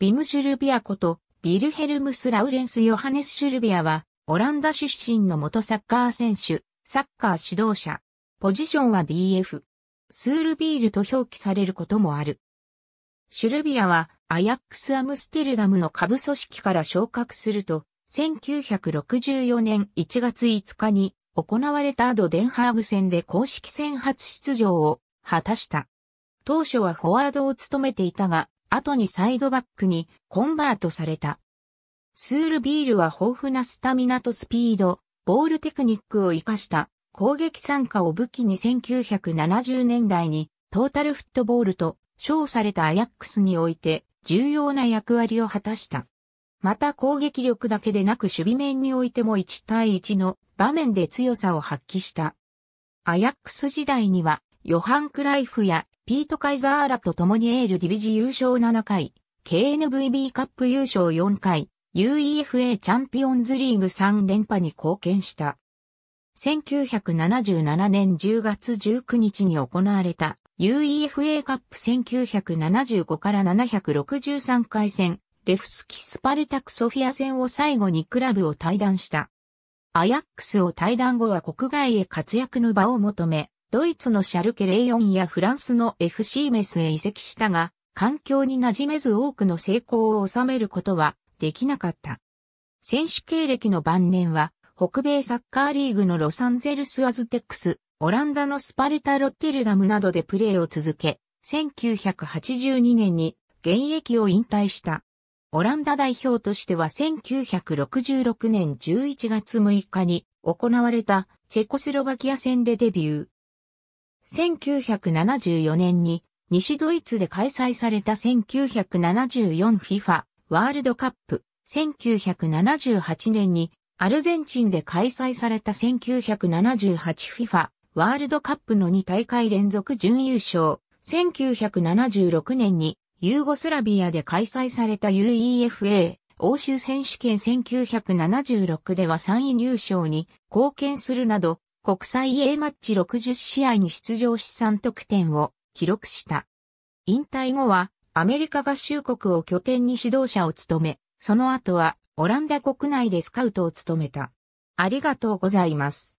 ビム・シュルビアことビルヘルムス・ラウレンス・ヨハネス・シュルビアは、オランダ出身の元サッカー選手、サッカー指導者。ポジションは DF。スールビールと表記されることもある。シュルビアは、アヤックス・アムステルダムの下部組織から昇格すると、1964年1月5日に行われたアド・デンハーグ戦で公式戦初出場を果たした。当初はフォワードを務めていたが、後にサイドバックにコンバートされた。スールビールは豊富なスタミナとスピード、ボールテクニックを活かした攻撃参加を武器に1970年代にトータルフットボールと称されたアヤックスにおいて重要な役割を果たした。また攻撃力だけでなく守備面においても1対1の場面で強さを発揮した。アヤックス時代にはヨハン・クライフやピート・カイザー・アラと共にエールディビジ優勝7回、KNVB カップ優勝4回、UEFA チャンピオンズリーグ3連覇に貢献した。1977年10月19日に行われた UEFA カップ1975から763回戦、レフスキスパルタクソフィア戦を最後にクラブを退団した。アヤックスを退団後は国外へ活躍の場を求め、ドイツのシャルケ04やフランスの FC メスへ移籍したが、環境に馴染めず多くの成功を収めることはできなかった。選手経歴の晩年は、北米サッカーリーグのロサンゼルスアズテックス、オランダのスパルタ・ロッテルダムなどでプレーを続け、1982年に現役を引退した。オランダ代表としては1966年11月6日に行われたチェコスロバキア戦でデビュー。1974年に西ドイツで開催された 1974FIFA ワールドカップ、1978年にアルゼンチンで開催された 1978FIFA ワールドカップの2大会連続準優勝、1976年にユーゴスラビアで開催された UEFA 欧州選手権1976では3位入賞に貢献するなど国際 A マッチ60試合に出場し3得点を記録した。引退後はアメリカ合衆国を拠点に指導者を務め、その後はオランダ国内でスカウトを務めた。ありがとうございます。